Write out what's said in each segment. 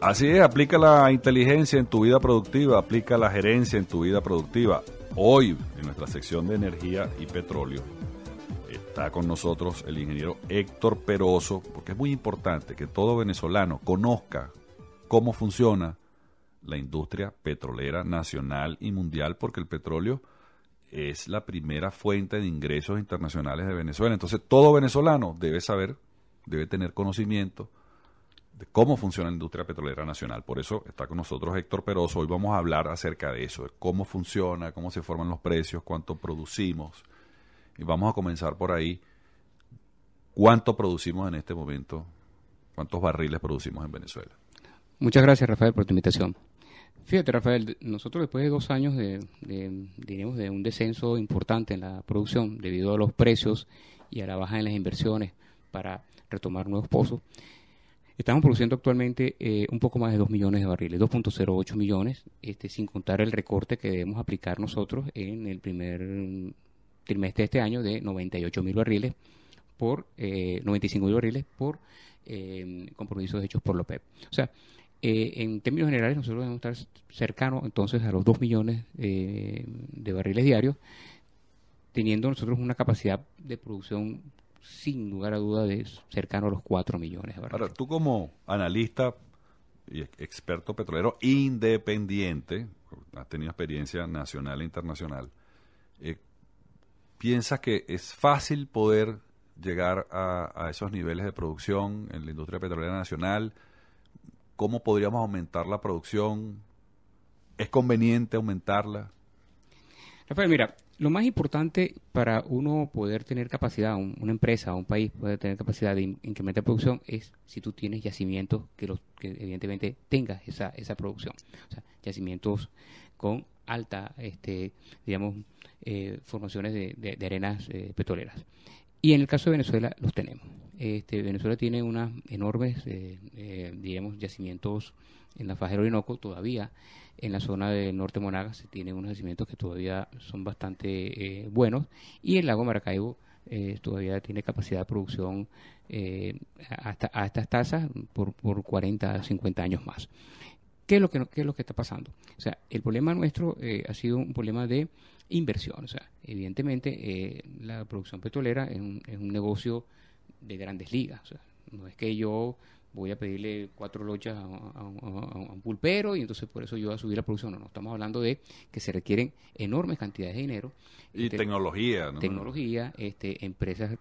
Así es, aplica la inteligencia en tu vida productiva, aplica la gerencia en tu vida productiva. Hoy, en nuestra sección de energía y petróleo, está con nosotros el ingeniero Héctor Peroso, porque es muy importante que todo venezolano conozca cómo funciona la industria petrolera nacional y mundial, porque el petróleo es la primera fuente de ingresos internacionales de Venezuela. Entonces, todo venezolano debe saber, debe tener conocimiento de cómo funciona la industria petrolera nacional. Por eso está con nosotros Héctor Peroso. Hoy vamos a hablar acerca de eso, de cómo funciona, cómo se forman los precios, cuánto producimos. Y vamos a comenzar por ahí. ¿Cuánto producimos en este momento? ¿Cuántos barriles producimos en Venezuela? Muchas gracias, Rafael, por tu invitación. Fíjate, Rafael, nosotros después de dos años de, de, de un descenso importante en la producción debido a los precios y a la baja en las inversiones para retomar nuevos pozos, Estamos produciendo actualmente eh, un poco más de 2 millones de barriles, 2.08 millones, este, sin contar el recorte que debemos aplicar nosotros en el primer trimestre de este año de 98 mil barriles por eh, 95 barriles por eh, compromisos hechos por la OPEP. O sea, eh, en términos generales nosotros debemos estar cercanos entonces a los 2 millones de barriles diarios, teniendo nosotros una capacidad de producción sin lugar a duda, de cercano a los 4 millones. Ahora, tú como analista y experto petrolero independiente, has tenido experiencia nacional e internacional, eh, ¿piensas que es fácil poder llegar a, a, esos niveles de producción en la industria petrolera nacional? ¿Cómo podríamos aumentar la producción? ¿Es conveniente aumentarla? Rafael, mira, lo más importante para uno poder tener capacidad, una empresa, un país poder tener capacidad de incrementar producción es si tú tienes yacimientos que, los, que evidentemente tengas esa, esa producción. O sea, yacimientos con alta, este, digamos, eh, formaciones de, arenas eh, petroleras. Y en el caso de Venezuela los tenemos. Este, Venezuela tiene unas enormes, eh, eh digamos, yacimientos en la del Orinoco todavía. En la zona del norte de Monagas se tienen unos yacimientos que todavía son bastante eh, buenos. Y el lago Maracaibo eh, todavía tiene capacidad de producción hasta, a estas tasas por, por 40, 50 años más. ¿Qué es, lo que, ¿Qué es lo que está pasando? O sea, el problema nuestro ha sido un problema de inversión. O sea, evidentemente eh, la producción petrolera es un, negocio de grandes ligas. no es que yo voy a pedirle cuatro lochas a, un pulpero y entonces por eso yo voy a subir la producción. No, no, estamos hablando de que se requieren enormes cantidades de dinero. Y este, tecnología, ¿no? Tecnología, este, empresas, eh,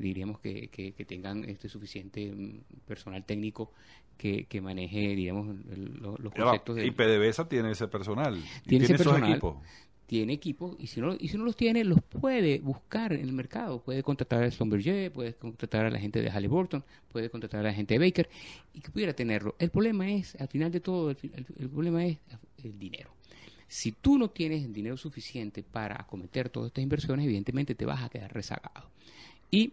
diríamos, que, que, tengan este suficiente mm, personal técnico que, que maneje, digamos, los, los, conceptos. Y PDVSA tiene ese personal. Tiene, y equipos tiene equipos y si no si no los tiene los puede buscar en el mercado puede contratar a Schlumberger puede contratar a la gente de Halliburton puede contratar a la gente de Baker y que pudiera tenerlo el problema es al final de todo el, problema es el dinero si tú no tienes dinero suficiente para acometer todas estas inversiones evidentemente te vas a quedar rezagado y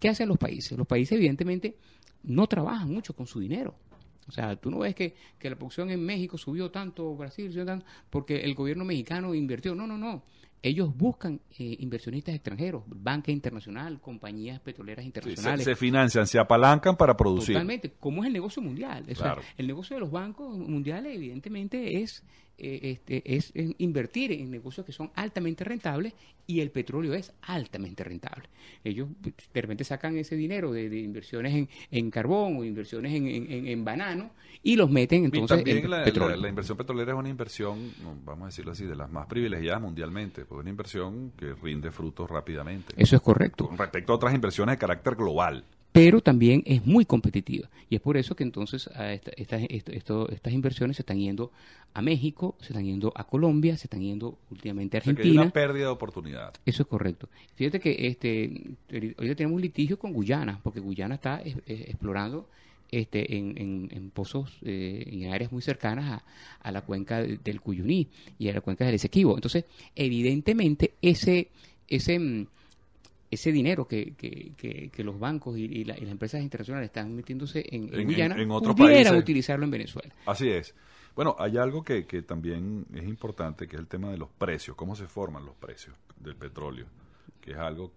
qué hacen los países los países evidentemente no trabajan mucho con su dinero o sea, tú no ves que, la producción en México subió tanto, Brasil subió porque el gobierno mexicano invirtió. No, no, no ellos buscan eh, inversionistas extranjeros, banca internacional, compañías petroleras internacionales. Se, financian, se apalancan para producir. Totalmente, como es el negocio mundial. el negocio de los bancos mundiales, evidentemente, es, eh, este, es, invertir en negocios que son altamente rentables y el petróleo es altamente rentable. Ellos de repente sacan ese dinero de, inversiones en, carbón o inversiones en, banano y los meten entonces en la, petróleo. la inversión petrolera es una inversión, vamos a decirlo así, de las más privilegiadas mundialmente una inversión que rinde frutos rápidamente. Eso es correcto. Con respecto a otras inversiones de carácter global. Pero también es muy competitiva. Y es por eso que entonces estas inversiones se están yendo a México, se están yendo a Colombia, se están yendo últimamente a Argentina. una pérdida de oportunidad. Eso es correcto. Fíjate que este, ahorita tenemos un litigio con Guyana, porque Guyana está explorando este, en, en, pozos, eh, en áreas muy cercanas a, a, la cuenca del Cuyuní y a la cuenca del Esequibo. Entonces, evidentemente, ese, ese, mm, ese dinero que, que, que, los bancos y, las empresas internacionales están metiéndose en, en, otro pudiera utilizarlo en Venezuela. Así es. Bueno, hay algo que también es importante, que es el tema de los precios, cómo se forman los precios del petróleo, que es algo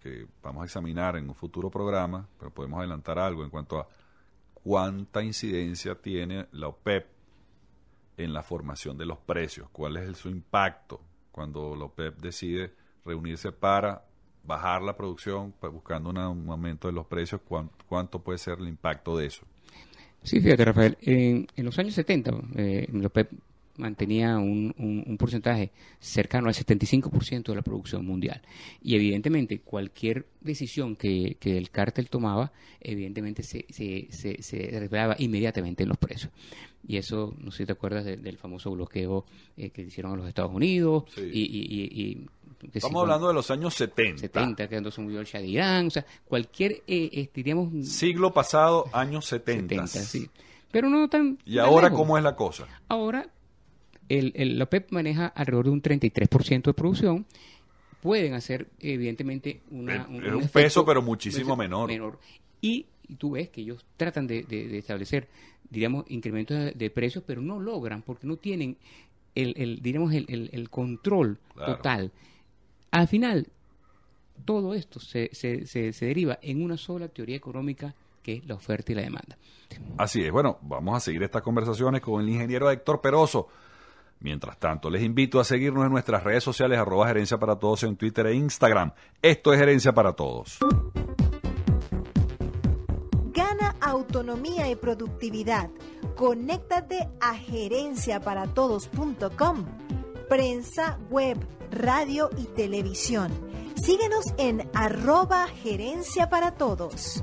que vamos a examinar en un futuro programa, pero podemos adelantar algo en cuanto a cuánta incidencia tiene la OPEP e en la formación de los precios, cuál es su impacto cuando la OPEP e decide reunirse para bajar la producción, pues, buscando un aumento de los precios, ¿cuánto, puede ser el impacto de eso? Sí, fíjate Rafael, en, los años 70 eh, la OPEP e mantenía un, porcentaje cercano al 75% de la producción mundial. Y evidentemente cualquier decisión que, que el cártel tomaba, evidentemente se, se, se, inmediatamente en los precios. Y eso, no sé si te acuerdas del famoso bloqueo eh, que hicieron a los Estados Unidos. Y, Estamos hablando de los años 70. 70, que entonces murió el cualquier, eh, eh, mm, Siglo pasado, años 70. sí. Pero no tan... ¿Y ahora cómo es la cosa? Ahora el, el, la OPEP maneja alrededor de un 33% de producción. Pueden hacer, evidentemente, una, eh, un, peso, pero muchísimo menor. Y, tú ves que ellos tratan de, establecer, diríamos, incrementos de, precios, pero no logran porque no tienen el, el el, el control total. Al final, todo esto se, se, se, se deriva en una sola teoría económica que es la oferta y la demanda. Así es. Bueno, vamos a seguir estas conversaciones con el ingeniero Héctor Peroso. Mientras tanto, les invito a seguirnos en nuestras redes sociales, arroba gerencia para todos en Twitter e Instagram. Esto es gerencia para todos. Gana autonomía y productividad. Conéctate a gerenciaparatodos.com. Prensa, web, radio y televisión. Síguenos en arroba gerencia para todos.